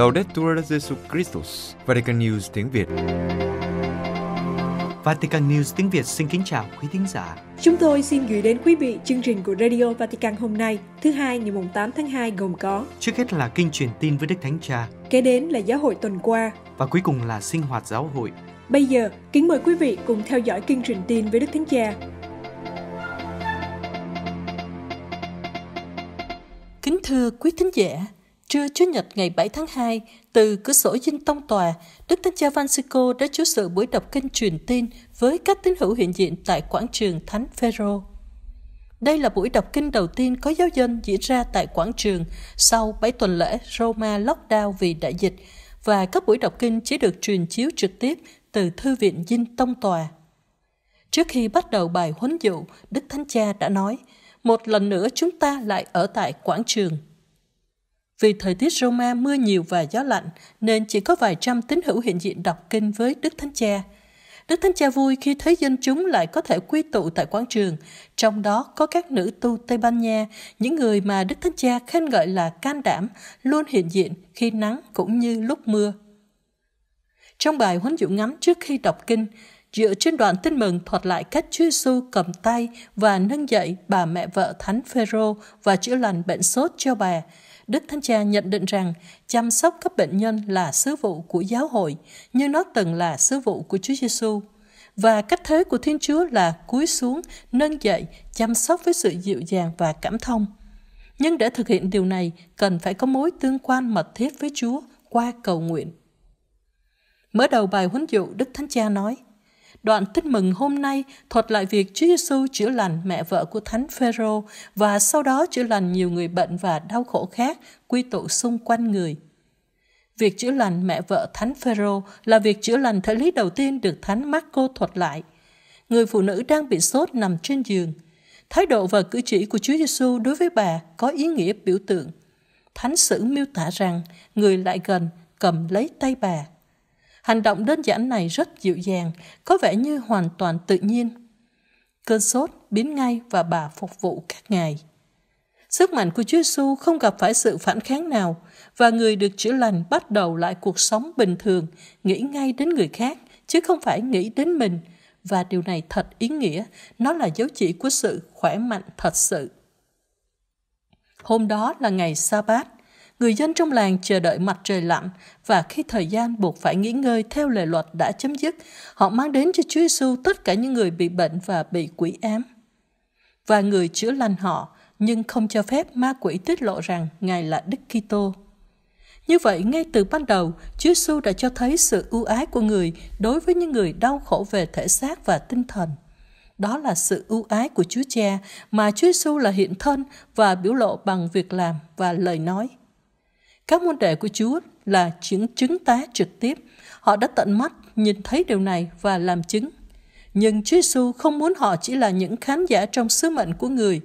Laudetur Jesu Christus, Vatican News tiếng Việt. Vatican News tiếng Việt xin kính chào quý thính giả. Chúng tôi xin gửi đến quý vị chương trình của Radio Vatican hôm nay, thứ hai ngày 8 tháng 2 gồm có Trước hết là kinh truyền tin với Đức Thánh Cha Kế đến là giáo hội tuần qua Và cuối cùng là sinh hoạt giáo hội Bây giờ, kính mời quý vị cùng theo dõi kinh truyền tin với Đức Thánh Cha Kính thưa quý thính giả, Trưa Chủ nhật ngày 7 tháng 2, từ cửa sổ dinh tông tòa, Đức Thánh Cha Francisco đã chủ sự buổi đọc kinh truyền tin với các tín hữu hiện diện tại quảng trường Thánh Phaero. Đây là buổi đọc kinh đầu tiên có giáo dân diễn ra tại quảng trường sau 7 tuần lễ Roma lockdown vì đại dịch và các buổi đọc kinh chỉ được truyền chiếu trực tiếp từ Thư viện Dinh Tông Tòa. Trước khi bắt đầu bài huấn dụ, Đức Thánh Cha đã nói, một lần nữa chúng ta lại ở tại quảng trường vì thời tiết Roma mưa nhiều và gió lạnh, nên chỉ có vài trăm tín hữu hiện diện đọc kinh với Đức Thánh Cha. Đức Thánh Cha vui khi thấy dân chúng lại có thể quy tụ tại quán trường, trong đó có các nữ tu Tây Ban Nha, những người mà Đức Thánh Cha khen ngợi là can đảm, luôn hiện diện khi nắng cũng như lúc mưa. Trong bài huấn dụ ngắn trước khi đọc kinh, dựa trên đoạn tin mừng thuật lại cách Chúa Giêsu cầm tay và nâng dậy bà mẹ vợ Thánh Phêrô và chữa lành bệnh sốt cho bà. Đức Thánh Cha nhận định rằng chăm sóc các bệnh nhân là sứ vụ của giáo hội, như nó từng là sứ vụ của Chúa Giêsu và cách thế của Thiên Chúa là cúi xuống, nâng dậy, chăm sóc với sự dịu dàng và cảm thông. Nhưng để thực hiện điều này, cần phải có mối tương quan mật thiết với Chúa qua cầu nguyện. Mở đầu bài huấn dụ, Đức Thánh Cha nói – Đoạn tin mừng hôm nay thuật lại việc Chúa Giêsu chữa lành mẹ vợ của Thánh Phêrô và sau đó chữa lành nhiều người bệnh và đau khổ khác quy tụ xung quanh người. Việc chữa lành mẹ vợ Thánh Phêrô là việc chữa lành thể lý đầu tiên được Thánh Marco thuật lại. Người phụ nữ đang bị sốt nằm trên giường. Thái độ và cử chỉ của Chúa Giêsu đối với bà có ý nghĩa biểu tượng. Thánh sử miêu tả rằng người lại gần cầm lấy tay bà. Hành động đơn giản này rất dịu dàng, có vẻ như hoàn toàn tự nhiên. Cơn sốt biến ngay và bà phục vụ các ngài. Sức mạnh của Chúa Giêsu không gặp phải sự phản kháng nào và người được chữa lành bắt đầu lại cuộc sống bình thường, nghĩ ngay đến người khác chứ không phải nghĩ đến mình và điều này thật ý nghĩa, nó là dấu chỉ của sự khỏe mạnh thật sự. Hôm đó là ngày sa bát người dân trong làng chờ đợi mặt trời lặn và khi thời gian buộc phải nghỉ ngơi theo lệ luật đã chấm dứt, họ mang đến cho Chúa Giêsu tất cả những người bị bệnh và bị quỷ ám. Và người chữa lành họ, nhưng không cho phép ma quỷ tiết lộ rằng Ngài là Đức Kitô. Như vậy, ngay từ ban đầu, Chúa Giêsu đã cho thấy sự ưu ái của người đối với những người đau khổ về thể xác và tinh thần. Đó là sự ưu ái của Chúa Cha mà Chúa Giêsu là hiện thân và biểu lộ bằng việc làm và lời nói – các môn đệ của Chúa là chứng chứng tá trực tiếp. Họ đã tận mắt nhìn thấy điều này và làm chứng. Nhưng Chúa Giêsu không muốn họ chỉ là những khán giả trong sứ mệnh của người.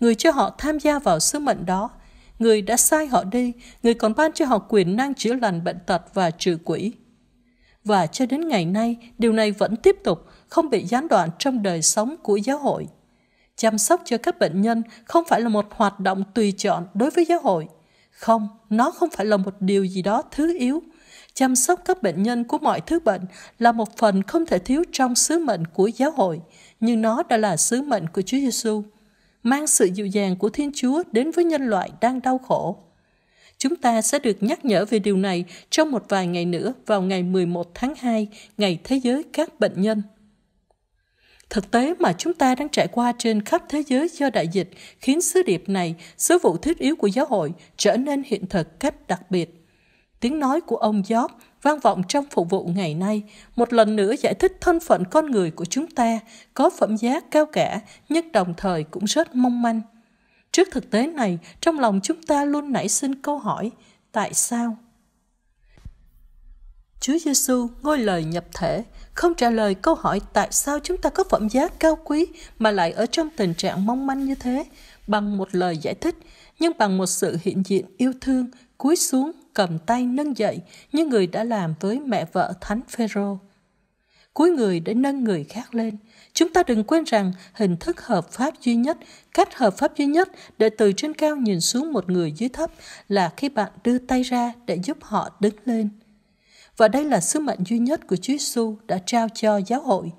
Người cho họ tham gia vào sứ mệnh đó. Người đã sai họ đi, người còn ban cho họ quyền năng chữa lành bệnh tật và trừ quỷ. Và cho đến ngày nay, điều này vẫn tiếp tục, không bị gián đoạn trong đời sống của giáo hội. Chăm sóc cho các bệnh nhân không phải là một hoạt động tùy chọn đối với giáo hội, không, nó không phải là một điều gì đó thứ yếu. Chăm sóc các bệnh nhân của mọi thứ bệnh là một phần không thể thiếu trong sứ mệnh của giáo hội, nhưng nó đã là sứ mệnh của Chúa Giêsu, mang sự dịu dàng của Thiên Chúa đến với nhân loại đang đau khổ. Chúng ta sẽ được nhắc nhở về điều này trong một vài ngày nữa vào ngày 11 tháng 2, ngày Thế giới các bệnh nhân. Thực tế mà chúng ta đang trải qua trên khắp thế giới do đại dịch khiến sứ điệp này, sứ vụ thiết yếu của giáo hội, trở nên hiện thực cách đặc biệt. Tiếng nói của ông Job vang vọng trong phục vụ ngày nay, một lần nữa giải thích thân phận con người của chúng ta có phẩm giá cao cả nhưng đồng thời cũng rất mong manh. Trước thực tế này, trong lòng chúng ta luôn nảy sinh câu hỏi, tại sao? Chúa Giêsu, ngôi lời nhập thể, không trả lời câu hỏi tại sao chúng ta có phẩm giá cao quý mà lại ở trong tình trạng mong manh như thế bằng một lời giải thích nhưng bằng một sự hiện diện yêu thương cúi xuống cầm tay nâng dậy như người đã làm với mẹ vợ thánh phêrô cúi người để nâng người khác lên chúng ta đừng quên rằng hình thức hợp pháp duy nhất cách hợp pháp duy nhất để từ trên cao nhìn xuống một người dưới thấp là khi bạn đưa tay ra để giúp họ đứng lên và đây là sứ mệnh duy nhất của Chúa Giêsu đã trao cho giáo hội.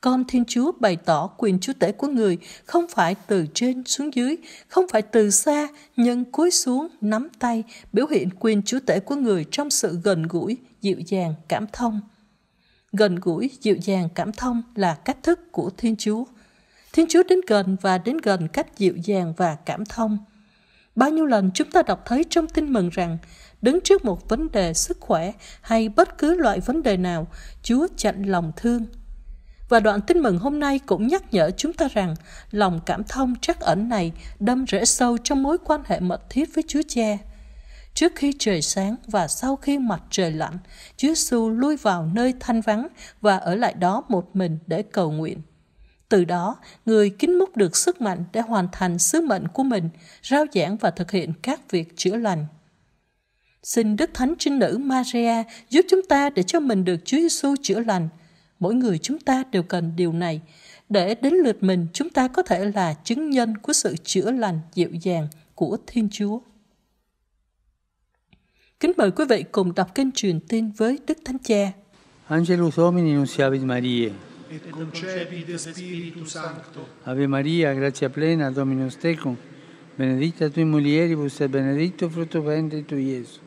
Con Thiên Chúa bày tỏ quyền chúa tể của người không phải từ trên xuống dưới, không phải từ xa, nhưng cúi xuống, nắm tay, biểu hiện quyền chúa tể của người trong sự gần gũi, dịu dàng, cảm thông. Gần gũi, dịu dàng, cảm thông là cách thức của Thiên Chúa. Thiên Chúa đến gần và đến gần cách dịu dàng và cảm thông. Bao nhiêu lần chúng ta đọc thấy trong tin mừng rằng đứng trước một vấn đề sức khỏe hay bất cứ loại vấn đề nào, Chúa chặn lòng thương. Và đoạn tin mừng hôm nay cũng nhắc nhở chúng ta rằng lòng cảm thông trắc ẩn này đâm rễ sâu trong mối quan hệ mật thiết với Chúa Cha. Trước khi trời sáng và sau khi mặt trời lặn, Chúa Giêsu lui vào nơi thanh vắng và ở lại đó một mình để cầu nguyện. Từ đó, người kính múc được sức mạnh để hoàn thành sứ mệnh của mình, rao giảng và thực hiện các việc chữa lành. Xin Đức Thánh Trinh Nữ Maria giúp chúng ta để cho mình được Chúa Giêsu chữa lành. Mỗi người chúng ta đều cần điều này. Để đến lượt mình, chúng ta có thể là chứng nhân của sự chữa lành dịu dàng của Thiên Chúa. Kính mời quý vị cùng đọc kinh truyền tin với Đức Thánh Cha. Angelus Domini nunciavit Mariae. Et concepit spiritu Sancto. Ave Maria, gratia plena, Dominus tecum, benedicta tui mulieribus et benedicto fructus ventris tui, Iesus.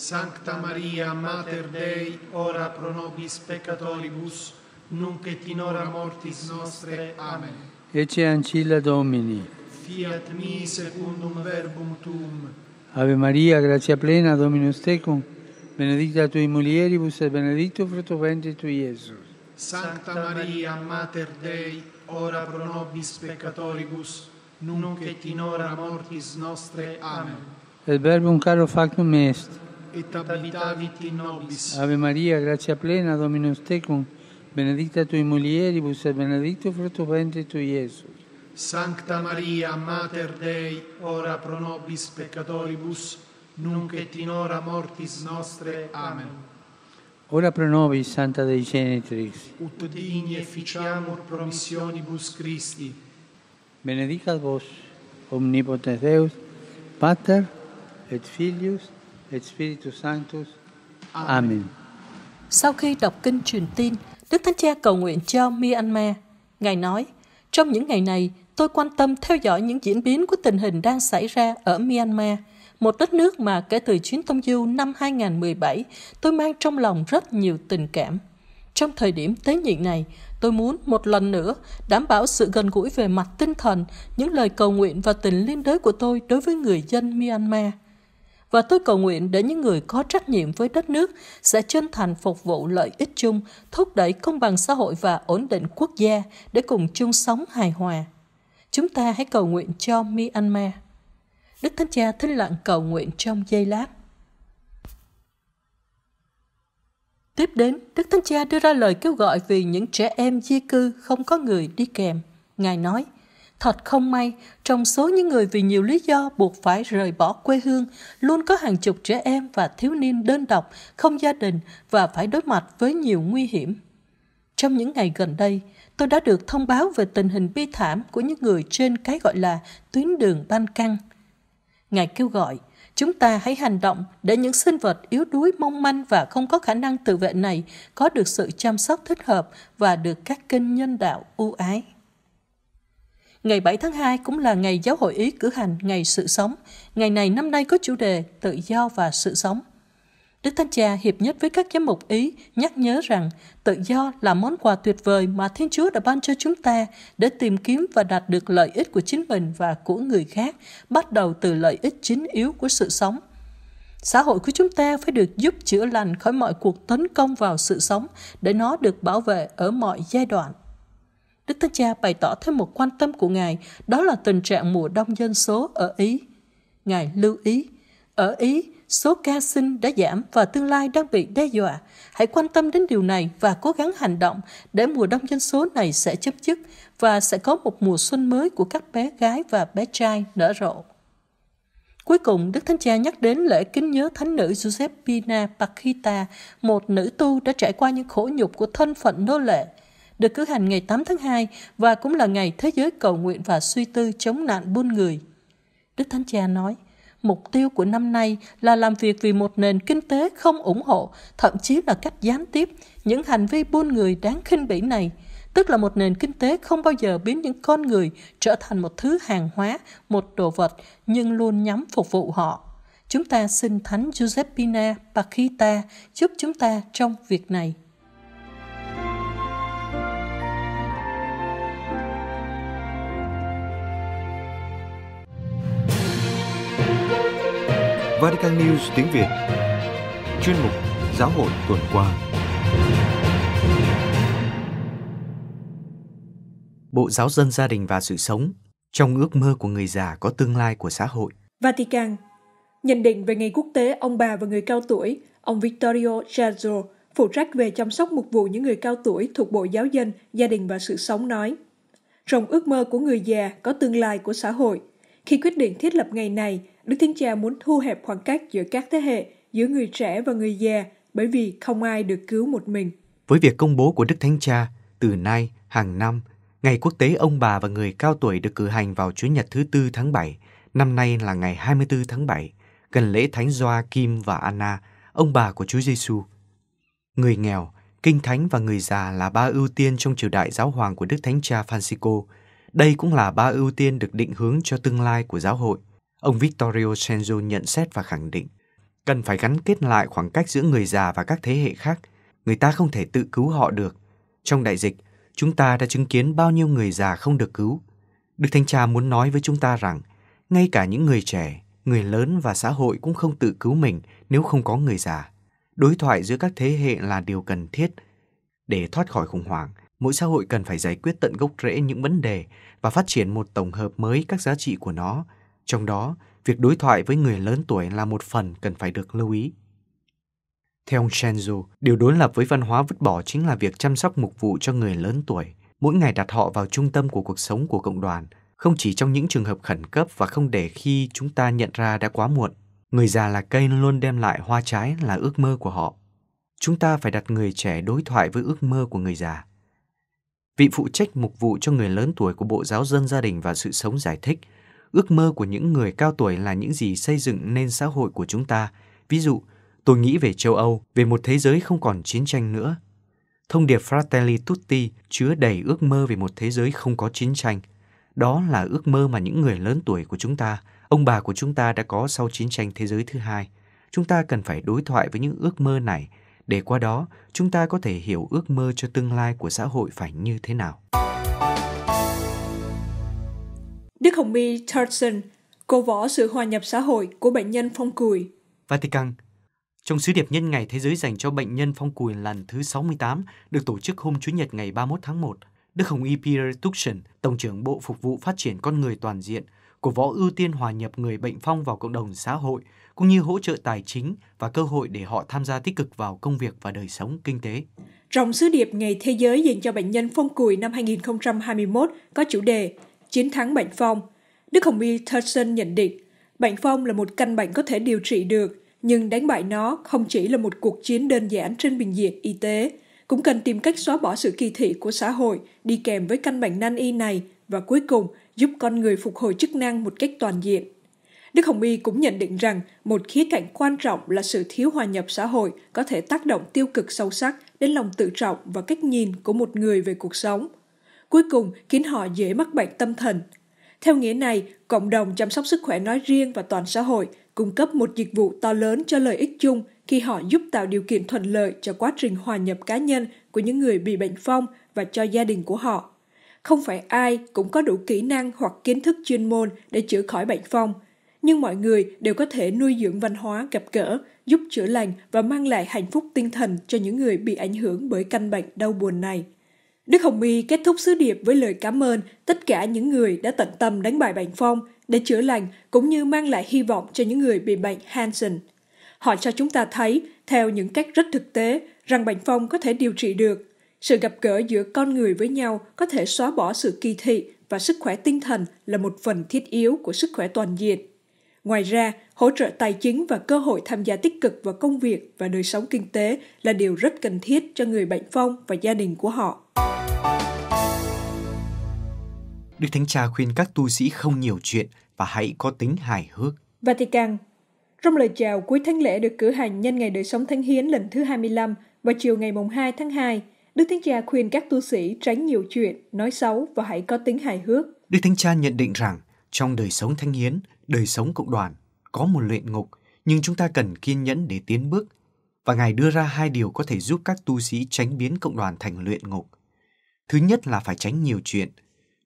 Sancta Maria, Mater Dei, ora pro nobis peccatoribus, nunc et in hora mortis nostre. Amen. Ece ancilla Domini. Fiat mi secundum verbum tuum. Ave Maria, grazia plena, Dominus tecum, benedicta tui mulieribus e benedicto frutto venti tui, Gesù. Santa Maria, Mater Dei, ora pro nobis peccatoribus, nunc et in hora mortis nostre. Amen. Et verbum caro factum est et abitavit in nobis. Ave Maria, grazia plena, Dominus tecum, benedicta tui mulieribus e benedicto frutto ventris tui, Gesù. Sancta Maria, Mater Dei, ora pro nobis peccatoribus, nunc et in hora mortis nostre. Amen. Ora pro nobis, Santa Dei Genetrix. Ut digni efficiamur promissionibus Christi. Benedicat vos, omnipotens Deus, Pater et Filius et Spiritus Sanctus. Amen. Sau khi đọc kinh truyền tin, Đức Thánh Cha cầu nguyện cho Myanmar. Ngài nói, trong những ngày này, tôi quan tâm theo dõi những diễn biến của tình hình đang xảy ra ở Myanmar, một đất nước mà kể từ chuyến tông du năm 2017, tôi mang trong lòng rất nhiều tình cảm. Trong thời điểm tế nhị này, tôi muốn một lần nữa đảm bảo sự gần gũi về mặt tinh thần, những lời cầu nguyện và tình liên đới của tôi đối với người dân Myanmar – và tôi cầu nguyện để những người có trách nhiệm với đất nước sẽ chân thành phục vụ lợi ích chung, thúc đẩy công bằng xã hội và ổn định quốc gia để cùng chung sống hài hòa. Chúng ta hãy cầu nguyện cho Myanmar. Đức Thánh Cha thinh lặng cầu nguyện trong giây lát. Tiếp đến, Đức Thánh Cha đưa ra lời kêu gọi vì những trẻ em di cư không có người đi kèm. Ngài nói, Thật không may, trong số những người vì nhiều lý do buộc phải rời bỏ quê hương, luôn có hàng chục trẻ em và thiếu niên đơn độc, không gia đình và phải đối mặt với nhiều nguy hiểm. Trong những ngày gần đây, tôi đã được thông báo về tình hình bi thảm của những người trên cái gọi là tuyến đường ban căng. Ngài kêu gọi, chúng ta hãy hành động để những sinh vật yếu đuối mong manh và không có khả năng tự vệ này có được sự chăm sóc thích hợp và được các kênh nhân đạo ưu ái. Ngày 7 tháng 2 cũng là ngày giáo hội Ý cử hành Ngày Sự Sống. Ngày này năm nay có chủ đề Tự do và sự sống. Đức Thánh Cha hiệp nhất với các giám mục Ý nhắc nhớ rằng tự do là món quà tuyệt vời mà Thiên Chúa đã ban cho chúng ta để tìm kiếm và đạt được lợi ích của chính mình và của người khác, bắt đầu từ lợi ích chính yếu của sự sống. Xã hội của chúng ta phải được giúp chữa lành khỏi mọi cuộc tấn công vào sự sống để nó được bảo vệ ở mọi giai đoạn. Đức Thánh Cha bày tỏ thêm một quan tâm của Ngài, đó là tình trạng mùa đông dân số ở Ý. Ngài lưu ý, ở Ý, số ca sinh đã giảm và tương lai đang bị đe dọa. Hãy quan tâm đến điều này và cố gắng hành động để mùa đông dân số này sẽ chấm dứt và sẽ có một mùa xuân mới của các bé gái và bé trai nở rộ. Cuối cùng, Đức Thánh Cha nhắc đến lễ kính nhớ thánh nữ Giuseppina Paquita, một nữ tu đã trải qua những khổ nhục của thân phận nô lệ được cử hành ngày 8 tháng 2 và cũng là ngày Thế giới cầu nguyện và suy tư chống nạn buôn người. Đức Thánh Cha nói, mục tiêu của năm nay là làm việc vì một nền kinh tế không ủng hộ, thậm chí là cách gián tiếp, những hành vi buôn người đáng khinh bỉ này, tức là một nền kinh tế không bao giờ biến những con người trở thành một thứ hàng hóa, một đồ vật, nhưng luôn nhắm phục vụ họ. Chúng ta xin Thánh Giuseppina Paquita giúp chúng ta trong việc này. Vatican News tiếng Việt Chuyên mục Giáo hội tuần qua Bộ Giáo dân gia đình và sự sống Trong ước mơ của người già có tương lai của xã hội Vatican Nhận định về ngày quốc tế ông bà và người cao tuổi Ông Vittorio Giazzo phụ trách về chăm sóc mục vụ những người cao tuổi thuộc Bộ Giáo dân, Gia đình và Sự sống nói Trong ước mơ của người già có tương lai của xã hội – khi quyết định thiết lập ngày này, Đức Thiên Cha muốn thu hẹp khoảng cách giữa các thế hệ, giữa người trẻ và người già, bởi vì không ai được cứu một mình. Với việc công bố của Đức Thánh Cha, từ nay, hàng năm, Ngày Quốc tế Ông Bà và Người Cao Tuổi được cử hành vào Chủ nhật thứ tư tháng 7, năm nay là ngày 24 tháng 7, gần lễ Thánh Doa Kim và Anna, ông bà của Chúa Giêsu. Người nghèo, kinh thánh và người già là ba ưu tiên trong triều đại giáo hoàng của Đức Thánh Cha Francisco – đây cũng là ba ưu tiên được định hướng cho tương lai của giáo hội. Ông Vittorio Senzo nhận xét và khẳng định, cần phải gắn kết lại khoảng cách giữa người già và các thế hệ khác. Người ta không thể tự cứu họ được. Trong đại dịch, chúng ta đã chứng kiến bao nhiêu người già không được cứu. Đức Thánh Cha muốn nói với chúng ta rằng, ngay cả những người trẻ, người lớn và xã hội cũng không tự cứu mình nếu không có người già. Đối thoại giữa các thế hệ là điều cần thiết để thoát khỏi khủng hoảng mỗi xã hội cần phải giải quyết tận gốc rễ những vấn đề và phát triển một tổng hợp mới các giá trị của nó trong đó việc đối thoại với người lớn tuổi là một phần cần phải được lưu ý theo ông Shenzo, điều đối lập với văn hóa vứt bỏ chính là việc chăm sóc mục vụ cho người lớn tuổi, mỗi ngày đặt họ vào trung tâm của cuộc sống của cộng đoàn, không chỉ trong những trường hợp khẩn cấp và không để khi chúng ta nhận ra đã quá muộn. Người già là cây luôn đem lại hoa trái là ước mơ của họ. Chúng ta phải đặt người trẻ đối thoại với ước mơ của người già vị phụ trách mục vụ cho người lớn tuổi của Bộ Giáo dân Gia đình và Sự sống giải thích, ước mơ của những người cao tuổi là những gì xây dựng nên xã hội của chúng ta. Ví dụ, tôi nghĩ về châu Âu, về một thế giới không còn chiến tranh nữa. Thông điệp Fratelli Tutti chứa đầy ước mơ về một thế giới không có chiến tranh. Đó là ước mơ mà những người lớn tuổi của chúng ta, ông bà của chúng ta đã có sau chiến tranh thế giới thứ hai. Chúng ta cần phải đối thoại với những ước mơ này để qua đó chúng ta có thể hiểu ước mơ cho tương lai của xã hội phải như thế nào. Đức Hồng Y Turson, cô võ sự hòa nhập xã hội của bệnh nhân phong cùi. Vatican, trong sứ điệp nhân ngày thế giới dành cho bệnh nhân phong cùi lần thứ 68 được tổ chức hôm Chủ nhật ngày 31 tháng 1, Đức Hồng Y Peter Tuxen, Tổng trưởng Bộ Phục vụ Phát triển Con Người Toàn diện, của võ ưu tiên hòa nhập người bệnh phong vào cộng đồng xã hội, cũng như hỗ trợ tài chính và cơ hội để họ tham gia tích cực vào công việc và đời sống kinh tế. Trong sứ điệp Ngày Thế giới dành cho bệnh nhân phong cùi năm 2021 có chủ đề Chiến thắng bệnh phong, Đức Hồng Y Thurston nhận định bệnh phong là một căn bệnh có thể điều trị được, nhưng đánh bại nó không chỉ là một cuộc chiến đơn giản trên bình diện y tế, cũng cần tìm cách xóa bỏ sự kỳ thị của xã hội đi kèm với căn bệnh nan y này và cuối cùng giúp con người phục hồi chức năng một cách toàn diện. Đức Hồng Y cũng nhận định rằng một khía cạnh quan trọng là sự thiếu hòa nhập xã hội có thể tác động tiêu cực sâu sắc đến lòng tự trọng và cách nhìn của một người về cuộc sống. Cuối cùng khiến họ dễ mắc bệnh tâm thần. Theo nghĩa này, cộng đồng chăm sóc sức khỏe nói riêng và toàn xã hội cung cấp một dịch vụ to lớn cho lợi ích chung khi họ giúp tạo điều kiện thuận lợi cho quá trình hòa nhập cá nhân của những người bị bệnh phong và cho gia đình của họ không phải ai cũng có đủ kỹ năng hoặc kiến thức chuyên môn để chữa khỏi bệnh phong, nhưng mọi người đều có thể nuôi dưỡng văn hóa gặp gỡ, giúp chữa lành và mang lại hạnh phúc tinh thần cho những người bị ảnh hưởng bởi căn bệnh đau buồn này. Đức Hồng Y kết thúc sứ điệp với lời cảm ơn tất cả những người đã tận tâm đánh bại bệnh phong để chữa lành cũng như mang lại hy vọng cho những người bị bệnh Hansen. Họ cho chúng ta thấy, theo những cách rất thực tế, rằng bệnh phong có thể điều trị được sự gặp gỡ giữa con người với nhau có thể xóa bỏ sự kỳ thị và sức khỏe tinh thần là một phần thiết yếu của sức khỏe toàn diện. Ngoài ra, hỗ trợ tài chính và cơ hội tham gia tích cực vào công việc và đời sống kinh tế là điều rất cần thiết cho người bệnh phong và gia đình của họ. Đức Thánh Cha khuyên các tu sĩ không nhiều chuyện và hãy có tính hài hước. Vatican Trong lời chào cuối thánh lễ được cử hành nhân ngày đời sống thánh hiến lần thứ 25 vào chiều ngày 2 tháng 2, Đức Thánh Cha khuyên các tu sĩ tránh nhiều chuyện, nói xấu và hãy có tính hài hước. Đức Thánh Cha nhận định rằng trong đời sống thánh hiến, đời sống cộng đoàn có một luyện ngục, nhưng chúng ta cần kiên nhẫn để tiến bước. Và Ngài đưa ra hai điều có thể giúp các tu sĩ tránh biến cộng đoàn thành luyện ngục. Thứ nhất là phải tránh nhiều chuyện.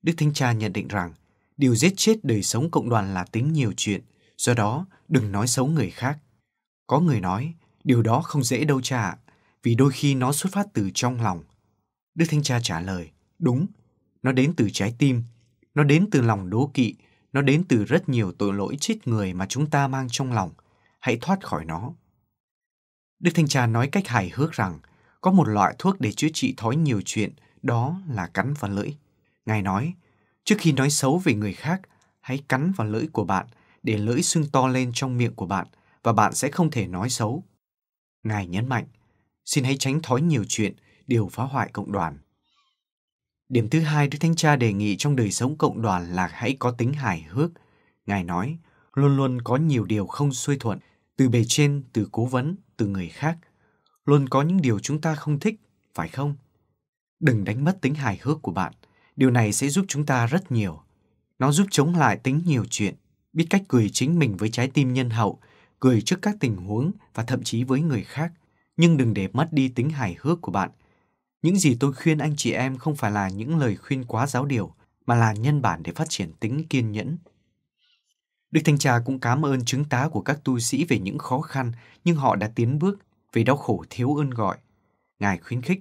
Đức Thánh Cha nhận định rằng điều giết chết đời sống cộng đoàn là tính nhiều chuyện, do đó đừng nói xấu người khác. Có người nói, điều đó không dễ đâu cha ạ vì đôi khi nó xuất phát từ trong lòng. Đức Thánh Cha trả lời, đúng, nó đến từ trái tim, nó đến từ lòng đố kỵ, nó đến từ rất nhiều tội lỗi chết người mà chúng ta mang trong lòng. Hãy thoát khỏi nó. Đức Thanh Cha nói cách hài hước rằng có một loại thuốc để chữa trị thói nhiều chuyện, đó là cắn vào lưỡi. Ngài nói, trước khi nói xấu về người khác, hãy cắn vào lưỡi của bạn để lưỡi sưng to lên trong miệng của bạn và bạn sẽ không thể nói xấu. Ngài nhấn mạnh, Xin hãy tránh thói nhiều chuyện, điều phá hoại cộng đoàn. Điểm thứ hai Đức Thánh Cha đề nghị trong đời sống cộng đoàn là hãy có tính hài hước. Ngài nói, luôn luôn có nhiều điều không xuôi thuận, từ bề trên, từ cố vấn, từ người khác. Luôn có những điều chúng ta không thích, phải không? Đừng đánh mất tính hài hước của bạn. Điều này sẽ giúp chúng ta rất nhiều. Nó giúp chống lại tính nhiều chuyện, biết cách cười chính mình với trái tim nhân hậu, cười trước các tình huống và thậm chí với người khác – nhưng đừng để mất đi tính hài hước của bạn. Những gì tôi khuyên anh chị em không phải là những lời khuyên quá giáo điều, mà là nhân bản để phát triển tính kiên nhẫn. Đức Thanh Trà cũng cảm ơn chứng tá của các tu sĩ về những khó khăn, nhưng họ đã tiến bước vì đau khổ thiếu ơn gọi. Ngài khuyến khích,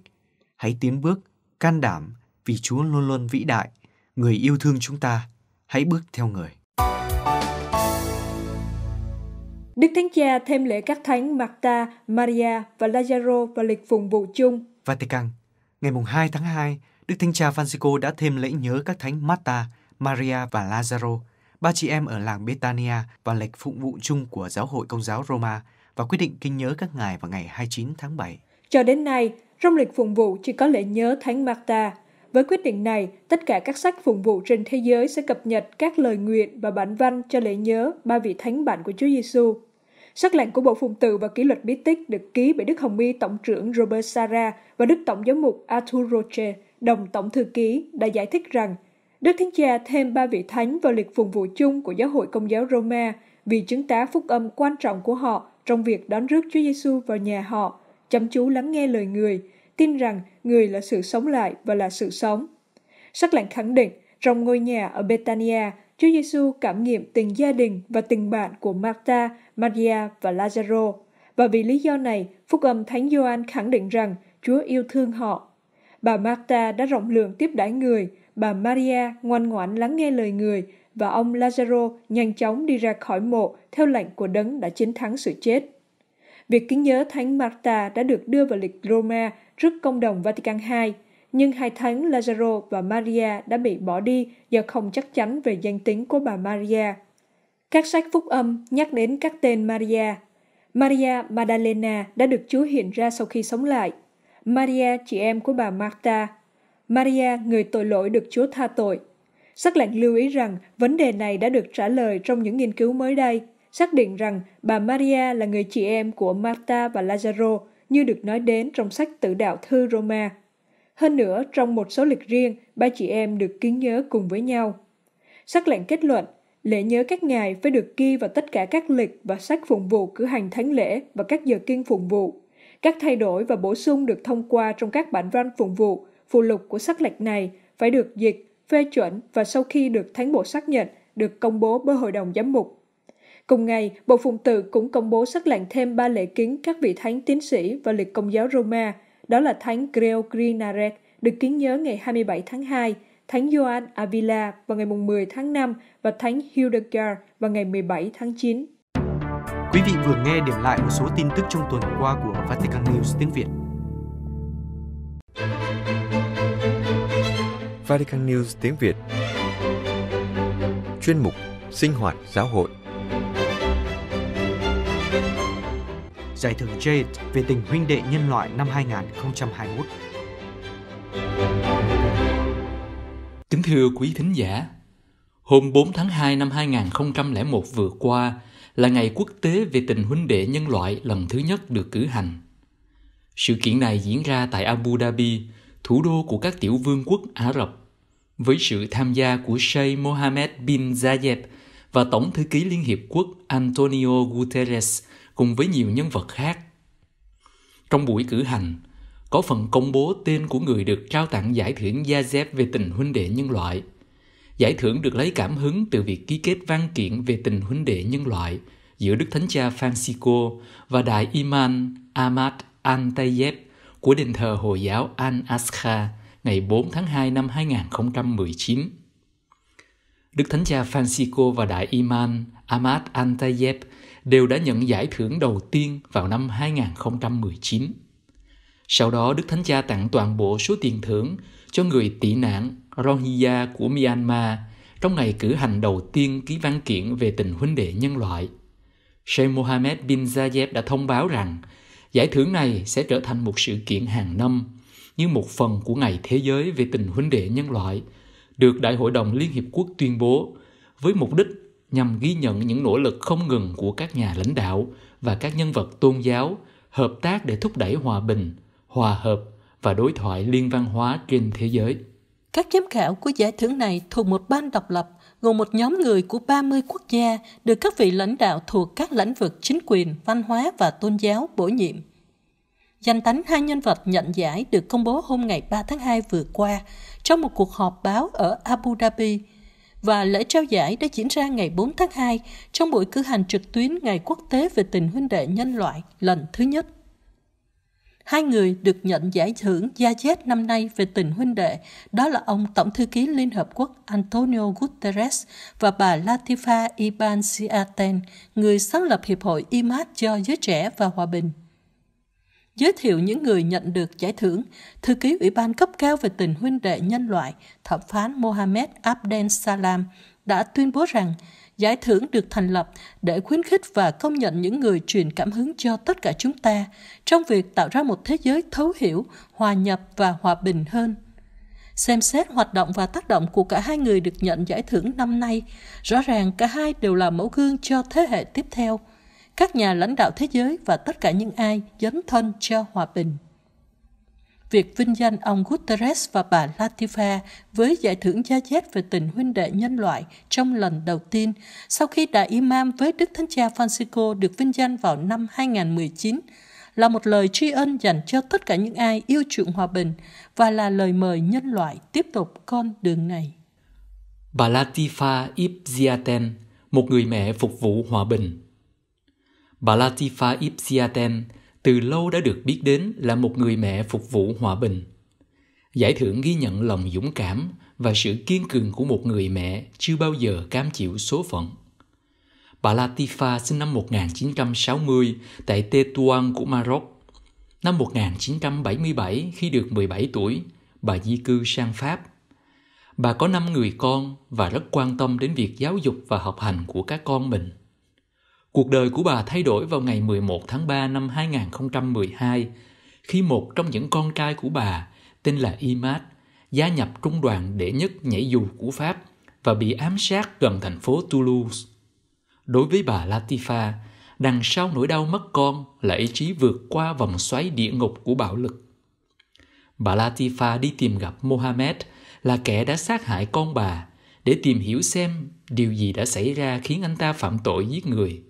hãy tiến bước, can đảm, vì Chúa luôn luôn vĩ đại, người yêu thương chúng ta, hãy bước theo người. Đức Thánh Cha thêm lễ các thánh Marta, Maria và Lazaro vào lịch phụng vụ chung. Vatican, ngày 2 tháng 2, Đức Thánh Cha Francisco đã thêm lễ nhớ các thánh Marta, Maria và Lazaro, ba chị em ở làng Betania và lịch phụng vụ chung của Giáo hội Công giáo Roma và quyết định kinh nhớ các ngài vào ngày 29 tháng 7. Cho đến nay, trong lịch phụng vụ chỉ có lễ nhớ Thánh Marta, với quyết định này, tất cả các sách phụng vụ trên thế giới sẽ cập nhật các lời nguyện và bản văn cho lễ nhớ ba vị thánh bạn của Chúa Giêsu. Sắc lệnh của Bộ Phụng Tử và Kỷ luật Bí Tích được ký bởi Đức Hồng Y Tổng trưởng Robert Sara và Đức Tổng giám mục Arthur Roche, đồng Tổng Thư ký, đã giải thích rằng Đức Thánh Cha thêm ba vị thánh vào liệt phụng vụ chung của Giáo hội Công giáo Roma vì chứng tá phúc âm quan trọng của họ trong việc đón rước Chúa Giêsu vào nhà họ, chăm chú lắng nghe lời người, tin rằng người là sự sống lại và là sự sống. Sắc lệnh khẳng định, trong ngôi nhà ở Betania, Chúa Giêsu cảm nghiệm tình gia đình và tình bạn của Martha, Maria và Lazaro. Và vì lý do này, Phúc âm Thánh Gioan khẳng định rằng Chúa yêu thương họ. Bà Martha đã rộng lượng tiếp đãi người, bà Maria ngoan ngoãn lắng nghe lời người và ông Lazaro nhanh chóng đi ra khỏi mộ theo lệnh của đấng đã chiến thắng sự chết. Việc kính nhớ Thánh Marta đã được đưa vào lịch Roma trước công đồng Vatican II, nhưng hai thánh Lazaro và Maria đã bị bỏ đi do không chắc chắn về danh tính của bà Maria. Các sách phúc âm nhắc đến các tên Maria. Maria Magdalena đã được Chúa hiện ra sau khi sống lại. Maria, chị em của bà Marta. Maria, người tội lỗi được Chúa tha tội. Sắc lệnh lưu ý rằng vấn đề này đã được trả lời trong những nghiên cứu mới đây xác định rằng bà Maria là người chị em của Marta và Lazaro như được nói đến trong sách tử đạo thư Roma. Hơn nữa, trong một số lịch riêng, ba chị em được kính nhớ cùng với nhau. Sắc lệnh kết luận, lễ nhớ các ngài phải được ghi vào tất cả các lịch và sách phụng vụ cử hành thánh lễ và các giờ kinh phụng vụ. Các thay đổi và bổ sung được thông qua trong các bản văn phụng vụ, phụ lục của sắc lệnh này phải được dịch, phê chuẩn và sau khi được thánh bộ xác nhận, được công bố bởi hội đồng giám mục Cùng ngày, Bộ Phụng Tự cũng công bố sắc lệnh thêm ba lễ kính các vị thánh tiến sĩ và liệt công giáo Roma, đó là Thánh Gregory Naret, được kính nhớ ngày 27 tháng 2, Thánh Gioan Avila vào ngày 10 tháng 5 và Thánh Hildegard vào ngày 17 tháng 9. Quý vị vừa nghe điểm lại một số tin tức trong tuần qua của Vatican News tiếng Việt. Vatican News tiếng Việt Chuyên mục Sinh hoạt giáo hội Giải thưởng Jade về tình huynh đệ nhân loại năm 2021. Kính thưa quý thính giả, hôm 4 tháng 2 năm 2001 vừa qua là ngày quốc tế về tình huynh đệ nhân loại lần thứ nhất được cử hành. Sự kiện này diễn ra tại Abu Dhabi, thủ đô của các tiểu vương quốc Ả Rập, với sự tham gia của Sheikh Mohammed bin Zayed và Tổng thư ký Liên Hiệp Quốc Antonio Guterres cùng với nhiều nhân vật khác. Trong buổi cử hành, có phần công bố tên của người được trao tặng giải thưởng Yazef về tình huynh đệ nhân loại. Giải thưởng được lấy cảm hứng từ việc ký kết văn kiện về tình huynh đệ nhân loại giữa Đức Thánh Cha Francisco và Đại Iman Ahmad Antayeb của đền thờ Hồi giáo Al-Aqsa ngày 4 tháng 2 năm 2019. Đức Thánh Cha Francisco và Đại Iman Ahmad Antayeb đều đã nhận giải thưởng đầu tiên vào năm 2019. Sau đó, Đức Thánh Cha tặng toàn bộ số tiền thưởng cho người tị nạn Rohingya của Myanmar trong ngày cử hành đầu tiên ký văn kiện về tình huynh đệ nhân loại. Sheikh Mohammed bin Zayed đã thông báo rằng giải thưởng này sẽ trở thành một sự kiện hàng năm như một phần của Ngày Thế giới về tình huynh đệ nhân loại – được Đại hội đồng Liên Hiệp Quốc tuyên bố với mục đích nhằm ghi nhận những nỗ lực không ngừng của các nhà lãnh đạo và các nhân vật tôn giáo hợp tác để thúc đẩy hòa bình, hòa hợp và đối thoại liên văn hóa trên thế giới. Các giám khảo của giải thưởng này thuộc một ban độc lập gồm một nhóm người của 30 quốc gia được các vị lãnh đạo thuộc các lĩnh vực chính quyền, văn hóa và tôn giáo bổ nhiệm. Danh tánh hai nhân vật nhận giải được công bố hôm ngày 3 tháng 2 vừa qua trong một cuộc họp báo ở Abu Dhabi và lễ trao giải đã diễn ra ngày 4 tháng 2 trong buổi cử hành trực tuyến Ngày Quốc tế về tình huynh đệ nhân loại lần thứ nhất. Hai người được nhận giải thưởng Gia Chết năm nay về tình huynh đệ, đó là ông Tổng thư ký Liên Hợp Quốc Antonio Guterres và bà Latifa Iban Siaten, người sáng lập Hiệp hội Imat cho giới trẻ và hòa bình giới thiệu những người nhận được giải thưởng, thư ký Ủy ban cấp cao về tình huynh đệ nhân loại, thẩm phán Mohamed Abdel Salam đã tuyên bố rằng giải thưởng được thành lập để khuyến khích và công nhận những người truyền cảm hứng cho tất cả chúng ta trong việc tạo ra một thế giới thấu hiểu, hòa nhập và hòa bình hơn xem xét hoạt động và tác động của cả hai người được nhận giải thưởng năm nay rõ ràng cả hai đều là mẫu gương cho thế hệ tiếp theo các nhà lãnh đạo thế giới và tất cả những ai dấn thân cho hòa bình. Việc vinh danh ông Guterres và bà Latifa với giải thưởng gia chết về tình huynh đệ nhân loại trong lần đầu tiên sau khi đại imam với Đức Thánh Cha Francisco được vinh danh vào năm 2019 là một lời tri ân dành cho tất cả những ai yêu chuộng hòa bình và là lời mời nhân loại tiếp tục con đường này. Bà Latifa Ibziaten, một người mẹ phục vụ hòa bình, Bà Latifa Ipsiaten từ lâu đã được biết đến là một người mẹ phục vụ hòa bình. Giải thưởng ghi nhận lòng dũng cảm và sự kiên cường của một người mẹ chưa bao giờ cam chịu số phận. Bà Latifa sinh năm 1960 tại Tetuan của Maroc. Năm 1977, khi được 17 tuổi, bà di cư sang Pháp. Bà có 5 người con và rất quan tâm đến việc giáo dục và học hành của các con mình. Cuộc đời của bà thay đổi vào ngày 11 tháng 3 năm 2012 khi một trong những con trai của bà tên là Imad gia nhập trung đoàn đệ nhất nhảy dù của Pháp và bị ám sát gần thành phố Toulouse. Đối với bà Latifa, đằng sau nỗi đau mất con là ý chí vượt qua vòng xoáy địa ngục của bạo lực. Bà Latifa đi tìm gặp Mohammed là kẻ đã sát hại con bà để tìm hiểu xem điều gì đã xảy ra khiến anh ta phạm tội giết người.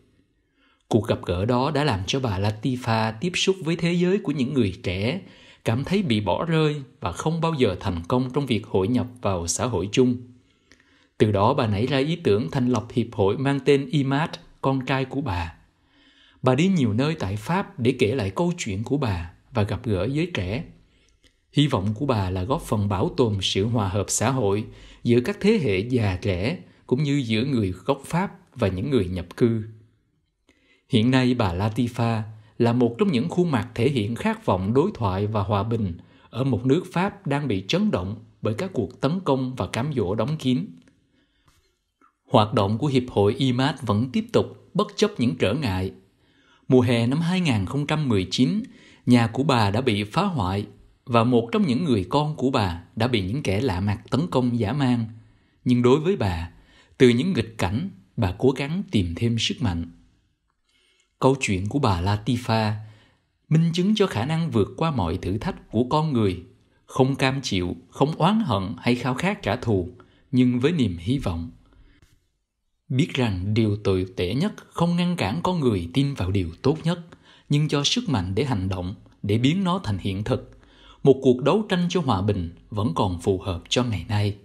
Cuộc gặp gỡ đó đã làm cho bà Latifa tiếp xúc với thế giới của những người trẻ, cảm thấy bị bỏ rơi và không bao giờ thành công trong việc hội nhập vào xã hội chung. Từ đó bà nảy ra ý tưởng thành lập hiệp hội mang tên Imad, con trai của bà. Bà đi nhiều nơi tại Pháp để kể lại câu chuyện của bà và gặp gỡ giới trẻ. Hy vọng của bà là góp phần bảo tồn sự hòa hợp xã hội giữa các thế hệ già trẻ cũng như giữa người gốc Pháp và những người nhập cư. Hiện nay bà Latifa là một trong những khuôn mặt thể hiện khát vọng đối thoại và hòa bình ở một nước Pháp đang bị chấn động bởi các cuộc tấn công và cám dỗ đóng kín. Hoạt động của Hiệp hội Imad vẫn tiếp tục bất chấp những trở ngại. Mùa hè năm 2019, nhà của bà đã bị phá hoại và một trong những người con của bà đã bị những kẻ lạ mặt tấn công giả man. Nhưng đối với bà, từ những nghịch cảnh, bà cố gắng tìm thêm sức mạnh. Câu chuyện của bà Latifa minh chứng cho khả năng vượt qua mọi thử thách của con người, không cam chịu, không oán hận hay khao khát trả thù, nhưng với niềm hy vọng. Biết rằng điều tồi tệ nhất không ngăn cản con người tin vào điều tốt nhất, nhưng cho sức mạnh để hành động, để biến nó thành hiện thực. Một cuộc đấu tranh cho hòa bình vẫn còn phù hợp cho ngày nay.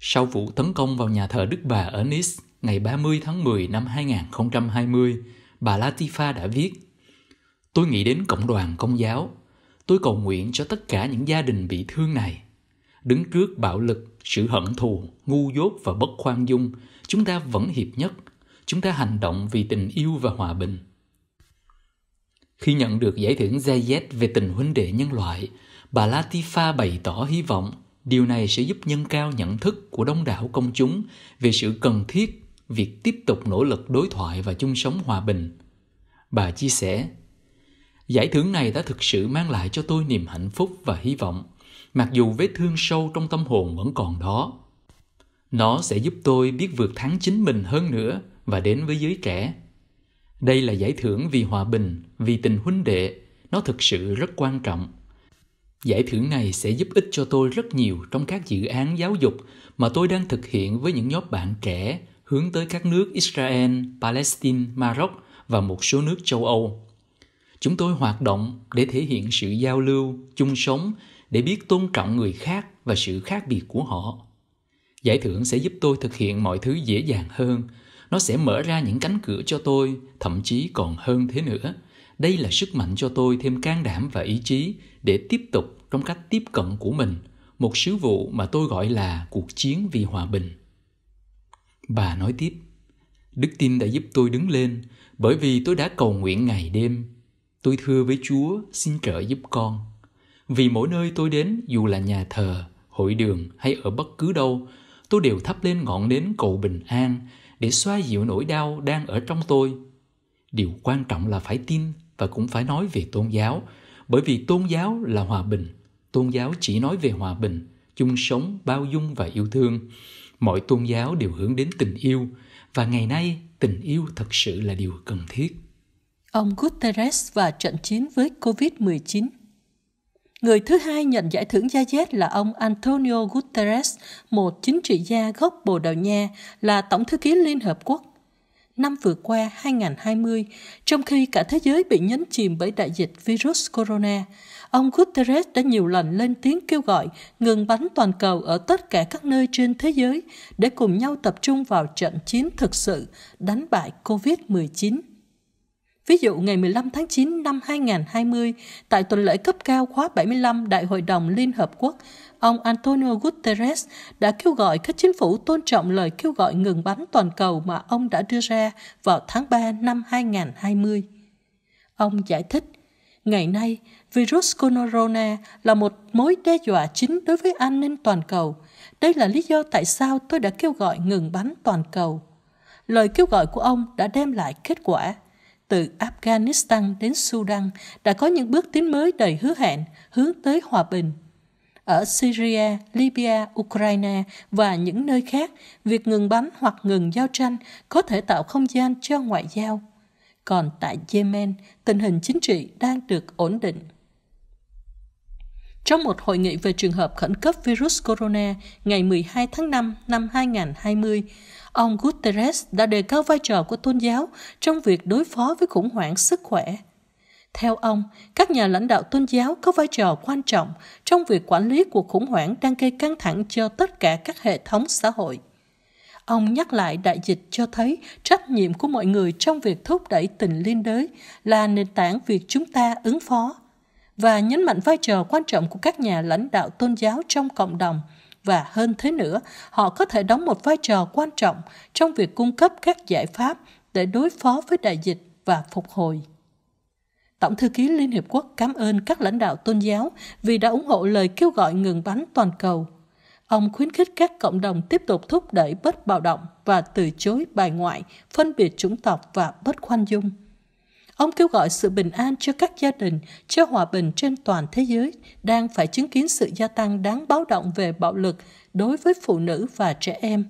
Sau vụ tấn công vào nhà thờ Đức Bà ở Nice ngày 30 tháng 10 năm 2020, bà Latifa đã viết Tôi nghĩ đến cộng đoàn công giáo. Tôi cầu nguyện cho tất cả những gia đình bị thương này. Đứng trước bạo lực, sự hận thù, ngu dốt và bất khoan dung, chúng ta vẫn hiệp nhất. Chúng ta hành động vì tình yêu và hòa bình. Khi nhận được giải thưởng Zayed về tình huynh đệ nhân loại, bà Latifa bày tỏ hy vọng điều này sẽ giúp nâng cao nhận thức của đông đảo công chúng về sự cần thiết việc tiếp tục nỗ lực đối thoại và chung sống hòa bình. Bà chia sẻ, giải thưởng này đã thực sự mang lại cho tôi niềm hạnh phúc và hy vọng, mặc dù vết thương sâu trong tâm hồn vẫn còn đó. Nó sẽ giúp tôi biết vượt thắng chính mình hơn nữa và đến với giới trẻ. Đây là giải thưởng vì hòa bình, vì tình huynh đệ, nó thực sự rất quan trọng. Giải thưởng này sẽ giúp ích cho tôi rất nhiều trong các dự án giáo dục mà tôi đang thực hiện với những nhóm bạn trẻ hướng tới các nước Israel, Palestine, Maroc và một số nước châu Âu. Chúng tôi hoạt động để thể hiện sự giao lưu, chung sống, để biết tôn trọng người khác và sự khác biệt của họ. Giải thưởng sẽ giúp tôi thực hiện mọi thứ dễ dàng hơn. Nó sẽ mở ra những cánh cửa cho tôi, thậm chí còn hơn thế nữa. Đây là sức mạnh cho tôi thêm can đảm và ý chí để tiếp tục trong cách tiếp cận của mình, một sứ vụ mà tôi gọi là cuộc chiến vì hòa bình. Bà nói tiếp, Đức tin đã giúp tôi đứng lên bởi vì tôi đã cầu nguyện ngày đêm. Tôi thưa với Chúa xin trợ giúp con. Vì mỗi nơi tôi đến dù là nhà thờ, hội đường hay ở bất cứ đâu, tôi đều thắp lên ngọn nến cầu bình an để xoa dịu nỗi đau đang ở trong tôi. Điều quan trọng là phải tin và cũng phải nói về tôn giáo, bởi vì tôn giáo là hòa bình. Tôn giáo chỉ nói về hòa bình, chung sống, bao dung và yêu thương mọi tôn giáo đều hướng đến tình yêu và ngày nay tình yêu thật sự là điều cần thiết. Ông Guterres và trận chiến với COVID-19 Người thứ hai nhận giải thưởng Zayet là ông Antonio Guterres, một chính trị gia gốc Bồ Đào Nha, là Tổng thư ký Liên Hợp Quốc. Năm vừa qua, 2020, trong khi cả thế giới bị nhấn chìm bởi đại dịch virus corona, ông Guterres đã nhiều lần lên tiếng kêu gọi ngừng bắn toàn cầu ở tất cả các nơi trên thế giới để cùng nhau tập trung vào trận chiến thực sự đánh bại COVID-19. Ví dụ ngày 15 tháng 9 năm 2020, tại tuần lễ cấp cao khóa 75 Đại hội đồng Liên Hợp Quốc, ông Antonio Guterres đã kêu gọi các chính phủ tôn trọng lời kêu gọi ngừng bắn toàn cầu mà ông đã đưa ra vào tháng 3 năm 2020. Ông giải thích Ngày nay, virus corona là một mối đe dọa chính đối với an ninh toàn cầu. Đây là lý do tại sao tôi đã kêu gọi ngừng bắn toàn cầu. Lời kêu gọi của ông đã đem lại kết quả. Từ Afghanistan đến Sudan đã có những bước tiến mới đầy hứa hẹn, hướng tới hòa bình. Ở Syria, Libya, Ukraine và những nơi khác, việc ngừng bắn hoặc ngừng giao tranh có thể tạo không gian cho ngoại giao còn tại Yemen, tình hình chính trị đang được ổn định. Trong một hội nghị về trường hợp khẩn cấp virus corona ngày 12 tháng 5 năm 2020, ông Guterres đã đề cao vai trò của tôn giáo trong việc đối phó với khủng hoảng sức khỏe. Theo ông, các nhà lãnh đạo tôn giáo có vai trò quan trọng trong việc quản lý cuộc khủng hoảng đang gây căng thẳng cho tất cả các hệ thống xã hội. Ông nhắc lại đại dịch cho thấy trách nhiệm của mọi người trong việc thúc đẩy tình liên đới là nền tảng việc chúng ta ứng phó và nhấn mạnh vai trò quan trọng của các nhà lãnh đạo tôn giáo trong cộng đồng và hơn thế nữa, họ có thể đóng một vai trò quan trọng trong việc cung cấp các giải pháp để đối phó với đại dịch và phục hồi. Tổng thư ký Liên Hiệp Quốc cảm ơn các lãnh đạo tôn giáo vì đã ủng hộ lời kêu gọi ngừng bắn toàn cầu Ông khuyến khích các cộng đồng tiếp tục thúc đẩy bất bạo động và từ chối bài ngoại, phân biệt chủng tộc và bất khoan dung. Ông kêu gọi sự bình an cho các gia đình, cho hòa bình trên toàn thế giới, đang phải chứng kiến sự gia tăng đáng báo động về bạo lực đối với phụ nữ và trẻ em.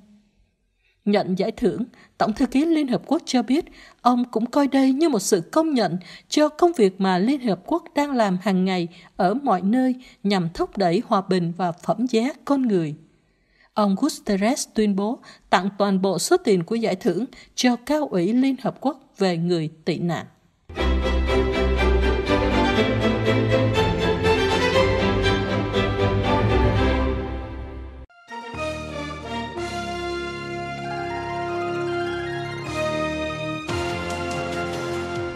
Nhận giải thưởng, Tổng thư ký Liên Hợp Quốc cho biết ông cũng coi đây như một sự công nhận cho công việc mà Liên Hợp Quốc đang làm hàng ngày ở mọi nơi nhằm thúc đẩy hòa bình và phẩm giá con người. Ông Guterres tuyên bố tặng toàn bộ số tiền của giải thưởng cho cao ủy Liên Hợp Quốc về người tị nạn.